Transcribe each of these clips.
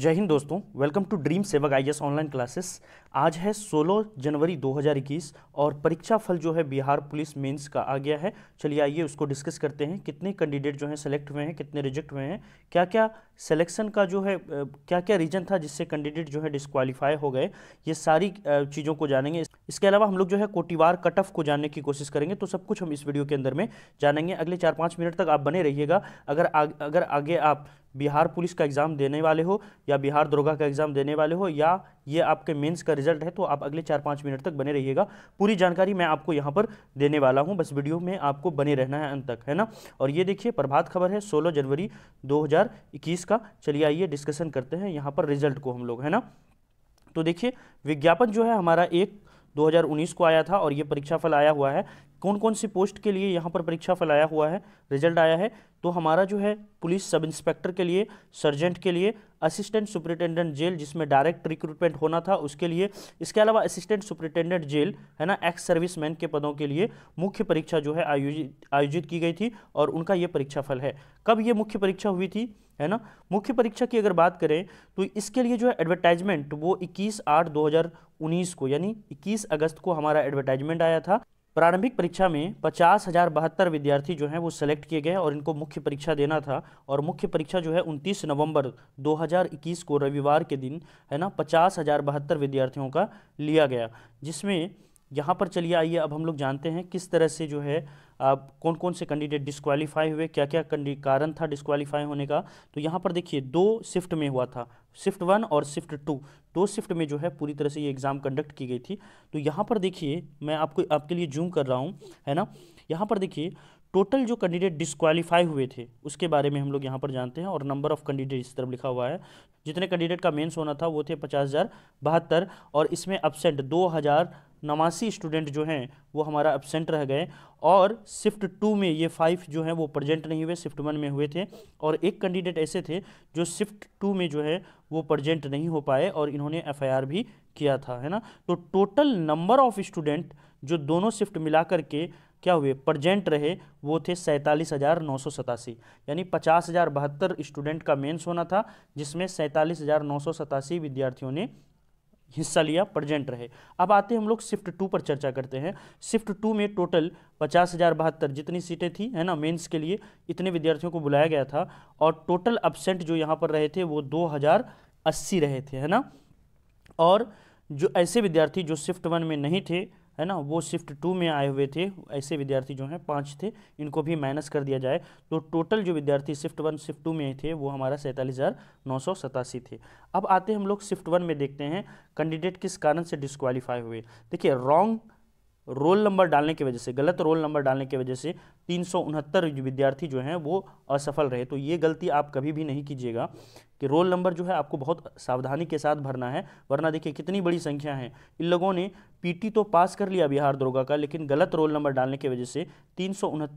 जय हिंद दोस्तों welcome to dream सेवक आई ऑनलाइन क्लासेस आज है 16 जनवरी 2021 और परीक्षा फल जो है बिहार पुलिस मेंस का आ गया है चलिए आइए उसको डिस्कस करते हैं कितने कैंडिडेट जो हैं सेलेक्ट हुए हैं कितने रिजेक्ट हुए हैं क्या क्या सिलेक्शन का जो है क्या क्या रीज़न था जिससे कैंडिडेट जो है डिस्कवालीफाई हो गए ये सारी चीज़ों को जानेंगे इसके अलावा हम लोग जो है कोटिवार कट ऑफ को जानने की कोशिश करेंगे तो सब कुछ हम इस वीडियो के अंदर में जानेंगे अगले चार पाँच मिनट तक आप बने रहिएगा अगर अगर आगे आप बिहार पुलिस का एग्ज़ाम देने वाले हो या बिहार दरोगा का एग्ज़ाम देने वाले हो या ये आपके मेंस का रिजल्ट है तो आप अगले चार पाँच मिनट तक बने रहिएगा पूरी जानकारी मैं आपको यहाँ पर देने वाला हूँ बस वीडियो में आपको बने रहना है अंत तक है ना और ये देखिए प्रभात खबर है सोलह जनवरी दो का चलिए आइए डिस्कशन करते हैं यहाँ पर रिजल्ट को हम लोग है ना तो देखिए विज्ञापन जो है हमारा एक 2019 को आया था और ये परीक्षा फल आया हुआ है कौन कौन सी पोस्ट के लिए यहाँ पर परीक्षा फल आया हुआ है रिजल्ट आया है तो हमारा जो है पुलिस सब इंस्पेक्टर के लिए सर्जेंट के लिए असिस्टेंट सुपरिटेंडेंट जेल जिसमें डायरेक्ट रिक्रूटमेंट होना था उसके लिए इसके अलावा असिस्टेंट सुपरिटेंडेंट जेल है ना एक्स मैन के पदों के लिए मुख्य परीक्षा जो है आयोजित आयोजित की गई थी और उनका ये परीक्षा फल है कब ये मुख्य परीक्षा हुई थी है ना मुख्य परीक्षा की अगर बात करें तो इसके लिए जो है एडवर्टाइजमेंट वो 21 आठ 2019 को यानी 21 अगस्त को हमारा एडवर्टाइजमेंट आया था प्रारंभिक परीक्षा में पचास हज़ार बहत्तर विद्यार्थी जो हैं वो सेलेक्ट किए गए और इनको मुख्य परीक्षा देना था और मुख्य परीक्षा जो है 29 नवंबर 2021 को रविवार के दिन है ना पचास हज़ार बहत्तर विद्यार्थियों का लिया गया जिसमें यहाँ पर चलिए आइए अब हम लोग जानते हैं किस तरह से जो है आप कौन कौन से कैंडिडेट डिस्क्वालीफाई हुए क्या क्या कारण था डिस्क्वालीफाई होने का तो यहाँ पर देखिए दो शिफ्ट में हुआ था शिफ्ट वन और शिफ्ट टू दो शिफ्ट में जो है पूरी तरह से ये एग्ज़ाम कंडक्ट की गई थी तो यहाँ पर देखिए मैं आपको आपके लिए जूम कर रहा हूँ है ना यहाँ पर देखिए टोटल जो कैंडिडेट डिस्क्वालीफाई हुए थे उसके बारे में हम लोग यहाँ पर जानते हैं और नंबर ऑफ कैंडिडेट इस तरफ लिखा हुआ है जितने कैंडिडेट का मेंस होना था वो थे पचास हज़ार बहत्तर और इसमें अपसेंट दो हज़ार नवासी स्टूडेंट जो हैं वो हमारा एबसेंट रह गए और शिफ्ट टू में ये फाइव जो हैं वो प्रजेंट नहीं हुए शिफ्ट वन में हुए थे और एक कैंडिडेट ऐसे थे जो शिफ्ट टू में जो है वो प्रजेंट नहीं हो पाए और इन्होंने एफ भी किया था है ना तो टोटल नंबर ऑफ स्टूडेंट जो दोनों शिफ्ट मिला के क्या हुए प्रजेंट रहे वो थे सैंतालीस हज़ार नौ सौ सतासी यानी पचास हज़ार बहत्तर स्टूडेंट का मेंस होना था जिसमें सैंतालीस हज़ार नौ सौ सतासी विद्यार्थियों ने हिस्सा लिया प्रजेंट रहे अब आते हैं हम लोग शिफ्ट टू पर चर्चा करते हैं शिफ्ट टू में टोटल पचास हज़ार बहत्तर जितनी सीटें थी है ना मेंस के लिए इतने विद्यार्थियों को बुलाया गया था और टोटल अपसेंट जो यहाँ पर रहे थे वो दो हज़ार अस्सी रहे थे है ना और जो ऐसे विद्यार्थी जो शिफ्ट वन में नहीं थे है ना वो शिफ्ट टू में आए हुए थे ऐसे विद्यार्थी जो हैं पाँच थे इनको भी माइनस कर दिया जाए तो टोटल जो विद्यार्थी शिफ्ट वन शिफ्ट टू में आए थे वो हमारा सैंतालीस हज़ार नौ सौ सतासी थे अब आते हम लोग शिफ्ट वन में देखते हैं कैंडिडेट किस कारण से डिस्कवालीफाई हुए देखिए रॉन्ग रोल नंबर डालने की वजह से गलत रोल नंबर डालने की वजह से तीन विद्यार्थी जो हैं वो असफल रहे तो ये गलती आप कभी भी नहीं कीजिएगा कि रोल नंबर जो है आपको बहुत सावधानी के साथ भरना है वरना देखिए कितनी बड़ी संख्या है इन लोगों ने पीटी तो पास कर लिया बिहार दरोगा का लेकिन गलत रोल नंबर डालने की वजह से तीन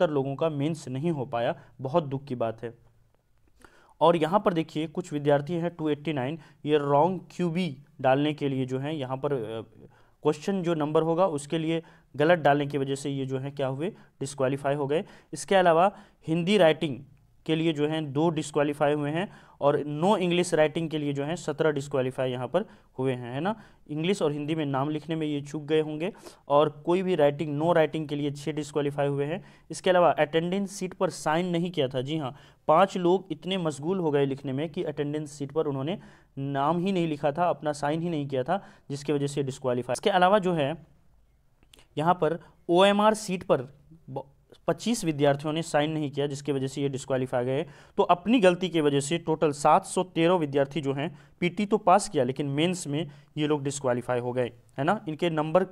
लोगों का मेंस नहीं हो पाया बहुत दुख की बात है और यहाँ पर देखिए कुछ विद्यार्थी हैं 289 ये रॉन्ग क्यूबी डालने के लिए जो हैं यहाँ पर क्वेश्चन जो नंबर होगा उसके लिए गलत डालने की वजह से ये जो है क्या हुए डिस्कवालीफाई हो गए इसके अलावा हिंदी राइटिंग के लिए जो है दो डिस्कवालीफाई हुए हैं और नो इंग्लिश राइटिंग के लिए जो है सत्रह डिस्कवालीफाई यहाँ पर हुए हैं है ना इंग्लिश और हिंदी में नाम लिखने में ये चूक गए होंगे और कोई भी राइटिंग नो राइटिंग के लिए छः डिस्कवालीफाई हुए हैं इसके अलावा अटेंडेंस सीट पर साइन नहीं किया था जी हाँ पाँच लोग इतने मशगूल हो गए लिखने में कि अटेंडेंस सीट पर उन्होंने नाम ही नहीं लिखा था अपना साइन ही नहीं किया था जिसकी वजह से डिस्कवालीफाई इसके अलावा जो है यहाँ पर ओ सीट पर 25 विद्यार्थियों ने साइन नहीं किया जिसकी वजह से ये डिस्कवालीफाई गए तो अपनी गलती की वजह से टोटल 713 विद्यार्थी जो हैं पीटी तो पास किया लेकिन मेंस में ये लोग डिस्कालीफाई हो गए है ना इनके नंबर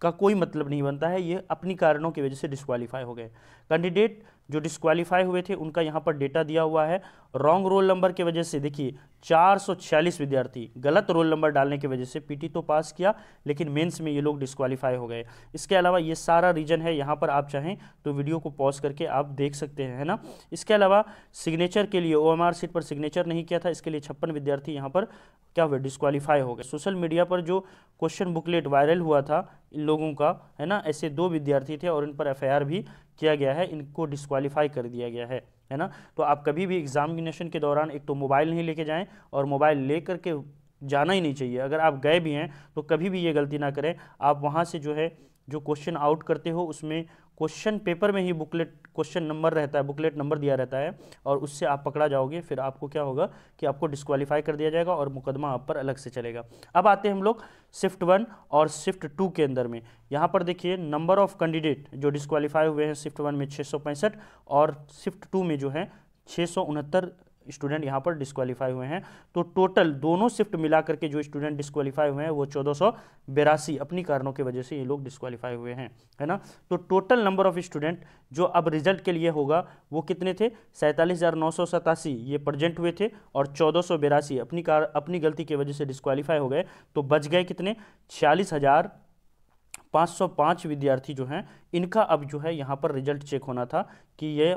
का कोई मतलब नहीं बनता है ये अपनी कारणों की वजह से डिस्कवालीफाई हो गए कैंडिडेट जो डिस्क्वालीफाई हुए थे उनका यहाँ पर डेटा दिया हुआ है रॉन्ग रोल नंबर की वजह से देखिए 446 विद्यार्थी गलत रोल नंबर डालने की वजह से पीटी तो पास किया लेकिन मेंस में ये लोग डिस्क्वालीफाई हो गए इसके अलावा ये सारा रीजन है यहाँ पर आप चाहें तो वीडियो को पॉज करके आप देख सकते हैं है ना इसके अलावा सिग्नेचर के लिए ओ सीट पर सिग्नेचर नहीं किया था इसके लिए छप्पन विद्यार्थी यहाँ पर क्या हुए डिस्क्वालीफाई हो गए सोशल मीडिया पर जो क्वेश्चन बुकलेट वायरल हुआ था इन लोगों का है ना ऐसे दो विद्यार्थी थे और इन पर एफ भी किया गया है इनको डिस्कवालीफाई कर दिया गया है है ना तो आप कभी भी एग्जामिनेशन के दौरान एक तो मोबाइल नहीं लेके जाएं और मोबाइल ले करके जाना ही नहीं चाहिए अगर आप गए भी हैं तो कभी भी ये गलती ना करें आप वहाँ से जो है जो क्वेश्चन आउट करते हो उसमें क्वेश्चन पेपर में ही बुकलेट क्वेश्चन नंबर रहता है बुकलेट नंबर दिया रहता है और उससे आप पकड़ा जाओगे फिर आपको क्या होगा कि आपको डिस्कवालीफाई कर दिया जाएगा और मुकदमा आप पर अलग से चलेगा अब आते हैं हम लोग शिफ्ट वन और शिफ्ट टू के अंदर में यहाँ पर देखिए नंबर ऑफ कैंडिडेट जो डिस्कवालीफाई हुए हैं शिफ्ट वन में छः और शिफ्ट टू में जो है छः स्टूडेंट यहाँ पर डिस्कवालीफाई हुए हैं तो टोटल दोनों शिफ्ट मिला करके जो स्टूडेंट डिस्कवालीफाई हुए हैं वो चौदह अपनी कारणों की वजह से ये लोग डिस्कवालीफाई हुए हैं है ना तो टोटल नंबर ऑफ स्टूडेंट जो अब रिजल्ट के लिए होगा वो कितने थे सैंतालीस ये प्रजेंट हुए थे और चौदह अपनी कार अपनी गलती की वजह से डिस्कवालीफाई हो गए तो बच गए कितने छियालीस 505 विद्यार्थी जो हैं इनका अब जो है यहाँ पर रिजल्ट चेक होना था कि ये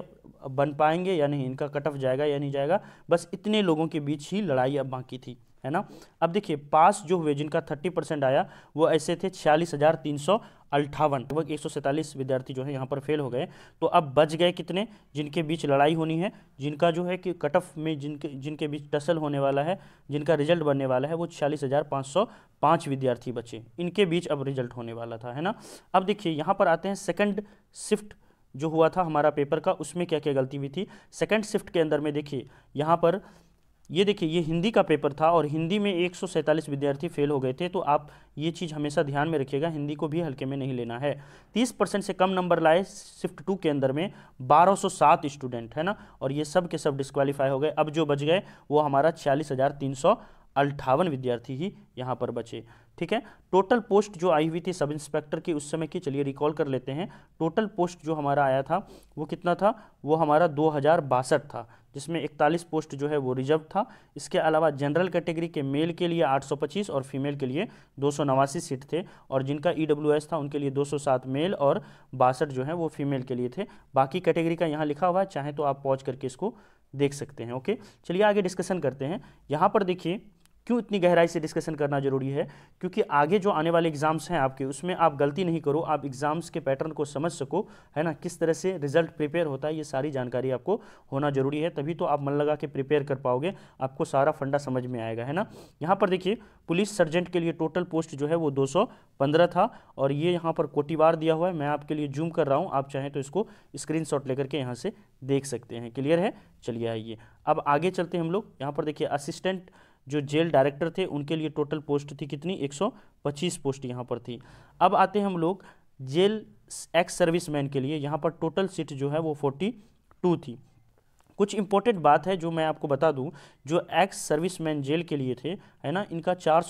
बन पाएंगे या नहीं इनका कट ऑफ जाएगा या नहीं जाएगा बस इतने लोगों के बीच ही लड़ाई अब बाकी थी है ना अब देखिए पास जो हुए जिनका थर्टी परसेंट आया वो ऐसे थे छियालीस हज़ार तीन सौ अट्ठावन लगभग एक सौ सैंतालीस विद्यार्थी जो है यहाँ पर फेल हो गए तो अब बच गए कितने जिनके बीच लड़ाई होनी है जिनका जो है कि कट ऑफ में जिनके जिनके बीच टसल होने वाला है जिनका रिजल्ट बनने वाला है वो छियालीस हज़ार पाँच सौ पाँच विद्यार्थी बचे इनके बीच अब रिजल्ट होने वाला था है ना अब देखिए यहाँ पर आते हैं सेकेंड शिफ्ट जो हुआ था हमारा पेपर का उसमें क्या क्या गलती हुई थी सेकेंड शिफ्ट के अंदर में देखिए यहाँ पर ये देखिए ये हिंदी का पेपर था और हिंदी में एक विद्यार्थी फेल हो गए थे तो आप ये चीज़ हमेशा ध्यान में रखिएगा हिंदी को भी हल्के में नहीं लेना है 30 परसेंट से कम नंबर लाए शिफ्ट टू के अंदर में 1207 स्टूडेंट है ना और ये सब के सब डिस्कवालीफाई हो गए अब जो बच गए वो हमारा छियालीस हज़ार तीन सौ विद्यार्थी ही यहाँ पर बचे ठीक है टोटल पोस्ट जो आई हुई थी सब इंस्पेक्टर की उस समय की चलिए रिकॉल कर लेते हैं टोटल पोस्ट जो हमारा आया था वो कितना था वो हमारा दो था जिसमें 41 पोस्ट जो है वो रिजर्व था इसके अलावा जनरल कैटेगरी के मेल के लिए 825 और फीमेल के लिए दो सीट थे और जिनका ई e था उनके लिए 207 मेल और बासठ जो है वो फीमेल के लिए थे बाकी कैटेगरी का यहाँ लिखा हुआ है चाहे तो आप पहुँच करके इसको देख सकते हैं ओके चलिए आगे डिस्कशन करते हैं यहाँ पर देखिए क्यों इतनी गहराई से डिस्कशन करना जरूरी है क्योंकि आगे जो आने वाले एग्जाम्स हैं आपके उसमें आप गलती नहीं करो आप एग्जाम्स के पैटर्न को समझ सको है ना किस तरह से रिजल्ट प्रिपेयर होता है ये सारी जानकारी आपको होना जरूरी है तभी तो आप मन लगा के प्रिपेयर कर पाओगे आपको सारा फंडा समझ में आएगा है ना यहाँ पर देखिए पुलिस सर्जेंट के लिए टोटल पोस्ट जो है वो दो था और ये यहाँ पर कोटिवार दिया हुआ है मैं आपके लिए जूम कर रहा हूँ आप चाहें तो इसको स्क्रीन लेकर के यहाँ से देख सकते हैं क्लियर है चलिए आइए अब आगे चलते हैं हम लोग यहाँ पर देखिए असिस्टेंट जो जेल डायरेक्टर थे उनके लिए टोटल पोस्ट थी कितनी 125 पोस्ट यहाँ पर थी अब आते हैं हम लोग जेल एक्स मैन के लिए यहाँ पर टोटल सीट जो है वो 42 थी कुछ इंपॉर्टेंट बात है जो मैं आपको बता दूं जो एक्स सर्विसमैन जेल के लिए थे है ना इनका चार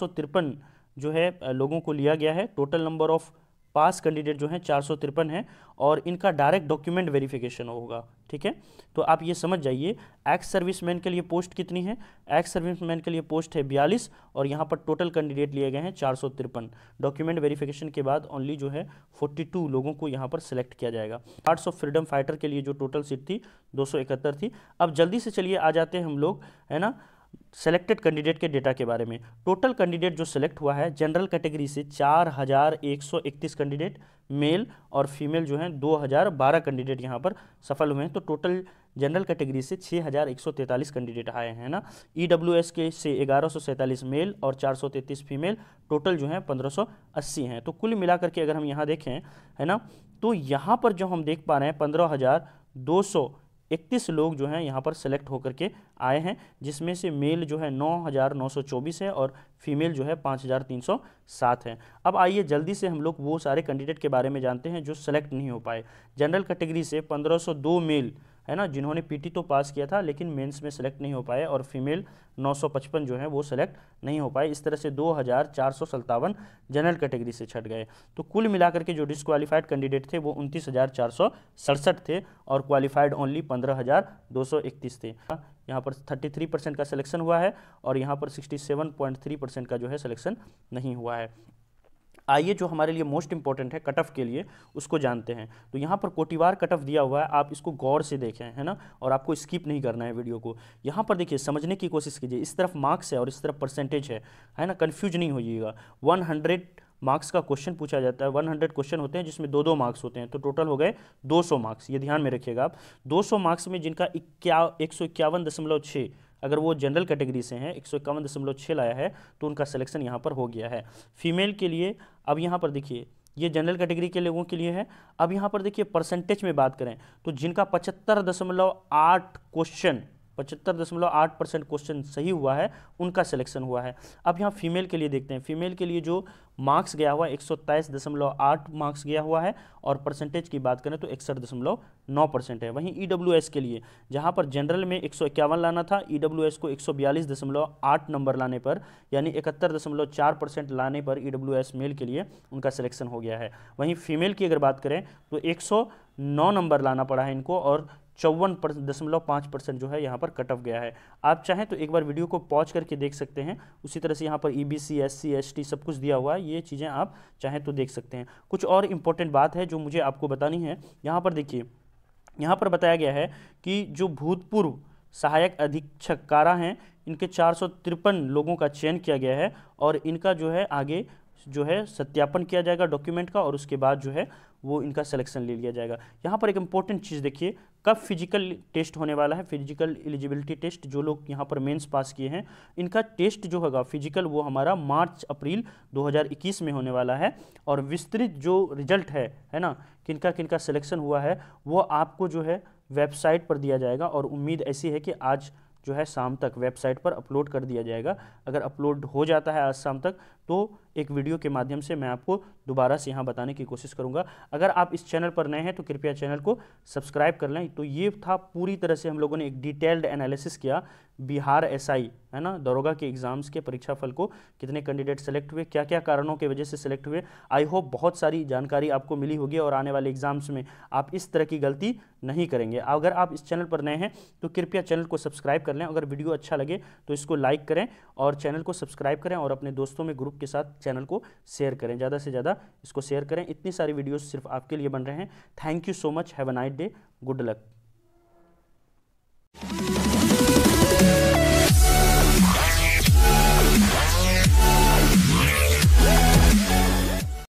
जो है लोगों को लिया गया है total number of pass candidate जो हैं चार सौ तिरपन है और इनका डायरेक्ट डॉक्यूमेंट वेरिफिकेशन होगा ठीक है तो आप ये समझ जाइए एक्स सर्विसमैन के लिए पोस्ट कितनी है एक्स सर्विसमैन के लिए पोस्ट है बयालीस और यहाँ पर टोटल कैंडिडेट लिए गए हैं चार सौ तिरपन डॉक्यूमेंट वेरिफिकेशन के बाद ओनली जो है फोर्टी टू लोगों को यहाँ पर सिलेक्ट किया जाएगा आर्ट्स ऑफ फ्रीडम फाइटर के लिए जो टोटल सीट थी दो सौ इकहत्तर थी अब जल्दी से चलिए आ जाते हैं हम लोग है ना सेलेक्टेड कैंडिडेट के डेटा के बारे में टोटल कैंडिडेट जो सेलेक्ट हुआ है जनरल कैटेगरी से चार हज़ार एक सौ इकतीस कैंडिडेट मेल और फीमेल जो हैं दो हज़ार बारह कैंडिडेट यहाँ पर सफल हुए हैं तो टोटल जनरल कैटेगरी से छः हज़ार एक सौ तैंतालीस कैंडिडेट आए हैं ना ई डब्ल्यू एस के से ग्यारह सौ सैंतालीस मेल और चार सौ तैंतीस फीमेल टोटल जो हैं पंद्रह सौ अस्सी हैं तो कुल मिलाकर के अगर हम यहाँ देखें है ना तो यहाँ पर जो हम देख पा रहे हैं पंद्रह हज़ार दो सौ इकतीस लोग जो हैं यहाँ पर सेलेक्ट होकर के आए हैं जिसमें से मेल जो है नौ हज़ार नौ सौ चौबीस है और फीमेल जो है पाँच हज़ार तीन सौ सात है अब आइए जल्दी से हम लोग वो सारे कैंडिडेट के बारे में जानते हैं जो सेलेक्ट नहीं हो पाए जनरल कैटेगरी से पंद्रह सौ दो मेल है ना जिन्होंने पीटी तो पास किया था लेकिन मेंस में सेलेक्ट नहीं हो पाए और फीमेल 955 जो है वो सेलेक्ट नहीं हो पाए इस तरह से दो जनरल कैटेगरी से छट गए तो कुल मिलाकर के जो डिसक्वालीफाइड कैंडिडेट थे वो उनतीस थे और क्वालिफाइड ओनली पंद्रह थे यहाँ पर 33 परसेंट का सिलेक्शन हुआ है और यहाँ पर 67.3 परसेंट का जो है सिलेक्शन नहीं हुआ है आइए जो हमारे लिए मोस्ट इंपॉर्टेंट है कट ऑफ के लिए उसको जानते हैं तो यहाँ पर कोटिवार कट ऑफ दिया हुआ है आप इसको गौर से देखें है ना और आपको स्किप नहीं करना है वीडियो को यहाँ पर देखिए समझने की कोशिश कीजिए इस तरफ मार्क्स है और इस तरफ परसेंटेज है है ना कन्फ्यूज नहीं होइएगा वन हंड्रेड मार्क्स का क्वेश्चन पूछा जाता है 100 क्वेश्चन होते हैं जिसमें दो दो मार्क्स होते हैं तो टोटल हो गए 200 मार्क्स ये ध्यान में रखिएगा आप 200 मार्क्स में जिनका इक्या एक सौ इक्यावन दशमलव छः अगर वो जनरल कैटेगरी से हैं एक सौ इक्यावन दशमलव छः लाया है तो उनका सिलेक्शन यहाँ पर हो गया है फीमेल के लिए अब यहाँ पर देखिए ये जनरल कैटेगरी के लोगों के लिए है अब यहाँ पर देखिए परसेंटेज में बात करें तो जिनका पचहत्तर दशमलव आठ क्वेश्चन पचहत्तर दशमलव आठ परसेंट क्वेश्चन सही हुआ है उनका सिलेक्शन हुआ है अब यहाँ फीमेल के लिए देखते हैं फीमेल के लिए जो मार्क्स गया हुआ है एक सौ तेईस दशमलव आठ मार्क्स गया हुआ है और परसेंटेज की बात करें तो इकसठ दशमलव नौ परसेंट है वहीं ई डब्ल्यू एस के लिए जहाँ पर जनरल में एक सौ इक्यावन लाना था ई डब्ल्यू एस को एक सौ बयालीस दशमलव आठ नंबर लाने पर यानी इकहत्तर दशमलव चार परसेंट लाने पर ई डब्ल्यू एस मेल के लिए उनका सिलेक्शन हो गया है वहीं फीमेल की अगर बात करें तो एक सौ नौ नंबर लाना पड़ा है इनको और चौवन दशमलव पाँच परसेंट जो है यहाँ पर कट ऑफ गया है आप चाहें तो एक बार वीडियो को पॉज करके देख सकते हैं उसी तरह से यहाँ पर E B C S C S T सब कुछ दिया हुआ है ये चीज़ें आप चाहें तो देख सकते हैं कुछ और इम्पोर्टेंट बात है जो मुझे आपको बतानी है यहाँ पर देखिए यहाँ पर बताया गया है कि जो भूतपूर्व सहायक अधीक्षक कारा हैं इनके चार लोगों का चयन किया गया है और इनका जो है आगे जो है सत्यापन किया जाएगा डॉक्यूमेंट का और उसके बाद जो है वो इनका सिलेक्शन ले लिया जाएगा यहाँ पर एक इंपॉर्टेंट चीज़ देखिए कब फिजिकल टेस्ट होने वाला है फिजिकल एलिजिबिलिटी टेस्ट जो लोग यहाँ पर मेंस पास किए हैं इनका टेस्ट जो होगा फिजिकल वो हमारा मार्च अप्रैल 2021 में होने वाला है और विस्तृत जो रिजल्ट है है ना किनका किनका सिलेक्शन हुआ है वो आपको जो है वेबसाइट पर दिया जाएगा और उम्मीद ऐसी है कि आज जो है शाम तक वेबसाइट पर अपलोड कर दिया जाएगा अगर अपलोड हो जाता है आज शाम तक तो एक वीडियो के माध्यम से मैं आपको दोबारा से यहाँ बताने की कोशिश करूँगा अगर आप इस चैनल पर नए हैं तो कृपया चैनल को सब्सक्राइब कर लें तो ये था पूरी तरह से हम लोगों ने एक डिटेल्ड एनालिसिस किया बिहार एसआई है ना दरोगा के एग्ज़ाम्स के परीक्षा फल को कितने कैंडिडेट सेलेक्ट हुए क्या क्या कारणों की वजह से सेलेक्ट हुए आई होप बहुत सारी जानकारी आपको मिली होगी और आने वाले एग्ज़ाम्स में आप इस तरह की गलती नहीं करेंगे अगर आप इस चैनल पर नए हैं तो कृपया चैनल को सब्सक्राइब कर लें अगर वीडियो अच्छा लगे तो इसको लाइक करें और चैनल को सब्सक्राइब करें और अपने दोस्तों में ग्रुप के साथ चैनल को शेयर करें ज़्यादा से ज़्यादा इसको शेयर करें इतनी सारी वीडियोज़ सिर्फ आपके लिए बन रहे हैं thank you so much have a nice day good luck